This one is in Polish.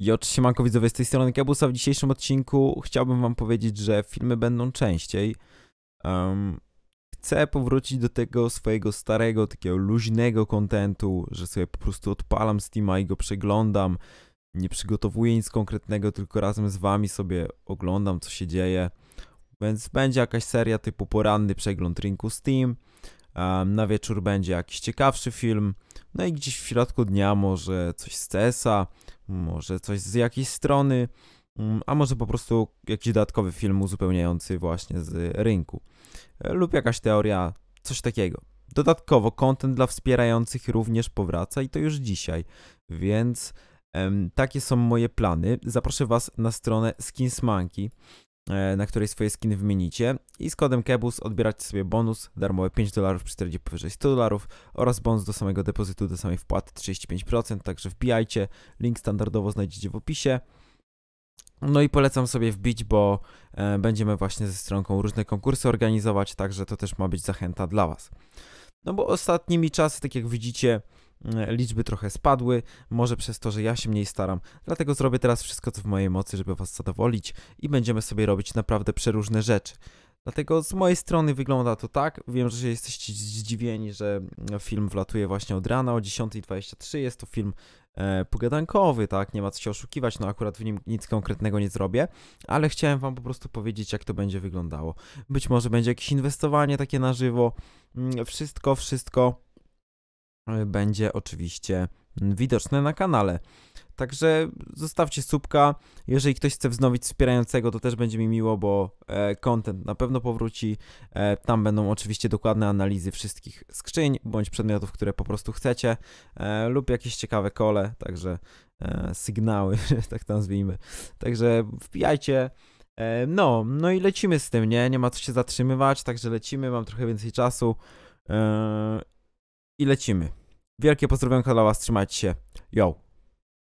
Jo, siemanko widzowie, z tej strony Kebusa. W dzisiejszym odcinku chciałbym wam powiedzieć, że filmy będą częściej. Um, chcę powrócić do tego swojego starego, takiego luźnego kontentu, że sobie po prostu odpalam Steama i go przeglądam. Nie przygotowuję nic konkretnego, tylko razem z wami sobie oglądam, co się dzieje. Więc będzie jakaś seria typu poranny przegląd rynku Steam. Um, na wieczór będzie jakiś ciekawszy film. No i gdzieś w środku dnia może coś z CS-a może coś z jakiejś strony, mm, a może po prostu jakiś dodatkowy film uzupełniający właśnie z rynku e, lub jakaś teoria, coś takiego. Dodatkowo kontent dla wspierających również powraca i to już dzisiaj, więc em, takie są moje plany. Zaproszę Was na stronę Skinsmanki. E, na której swoje skiny wymienicie i z kodem KEBUS odbieracie sobie bonus darmowy 5 dolarów przy 40 powyżej 100 dolarów oraz bonus do samego depozytu, do samej wpłaty 35%, także wbijajcie, link standardowo znajdziecie w opisie. No i polecam sobie wbić, bo e, będziemy właśnie ze stronką różne konkursy organizować, także to też ma być zachęta dla Was. No bo ostatnimi czasy, tak jak widzicie, E, liczby trochę spadły, może przez to, że ja się mniej staram. Dlatego zrobię teraz wszystko, co w mojej mocy, żeby Was zadowolić i będziemy sobie robić naprawdę przeróżne rzeczy. Dlatego z mojej strony wygląda to tak. Wiem, że jesteście zdziwieni, że mm, film wlatuje właśnie od rana o 10.23. Jest to film e, pogadankowy, tak? Nie ma co się oszukiwać. No akurat w nim nic konkretnego nie zrobię, ale chciałem wam po prostu powiedzieć, jak to będzie wyglądało. Być może będzie jakieś inwestowanie takie na żywo. Mm, wszystko, wszystko będzie oczywiście widoczne na kanale. Także zostawcie subka. Jeżeli ktoś chce wznowić wspierającego, to też będzie mi miło, bo e, content na pewno powróci. E, tam będą oczywiście dokładne analizy wszystkich skrzyń bądź przedmiotów, które po prostu chcecie, e, lub jakieś ciekawe kole, także sygnały, tak to nazwijmy. Także wbijajcie. No, no i lecimy z tym, nie? Nie ma co się zatrzymywać, także lecimy, mam trochę więcej czasu i lecimy. Wielkie pozdrowienia dla Was, trzymajcie się. Yo!